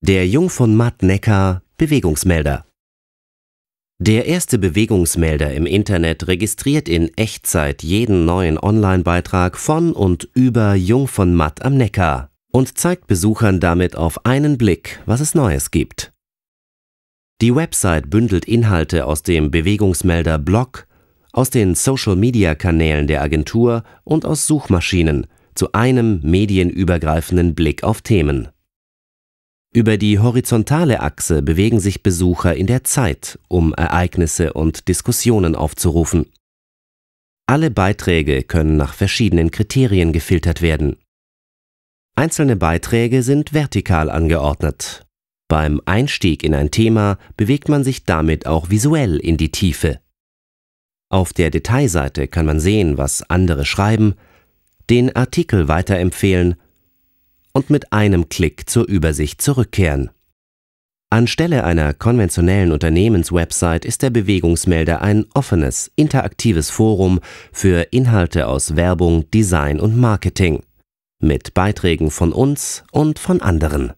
Der Jung von Matt Necker Bewegungsmelder Der erste Bewegungsmelder im Internet registriert in Echtzeit jeden neuen Online-Beitrag von und über Jung von Matt am Neckar und zeigt Besuchern damit auf einen Blick, was es Neues gibt. Die Website bündelt Inhalte aus dem Bewegungsmelder Blog, aus den Social-Media-Kanälen der Agentur und aus Suchmaschinen zu einem medienübergreifenden Blick auf Themen. Über die horizontale Achse bewegen sich Besucher in der Zeit, um Ereignisse und Diskussionen aufzurufen. Alle Beiträge können nach verschiedenen Kriterien gefiltert werden. Einzelne Beiträge sind vertikal angeordnet. Beim Einstieg in ein Thema bewegt man sich damit auch visuell in die Tiefe. Auf der Detailseite kann man sehen, was andere schreiben, den Artikel weiterempfehlen und mit einem Klick zur Übersicht zurückkehren. Anstelle einer konventionellen Unternehmenswebsite ist der Bewegungsmelder ein offenes, interaktives Forum für Inhalte aus Werbung, Design und Marketing mit Beiträgen von uns und von anderen.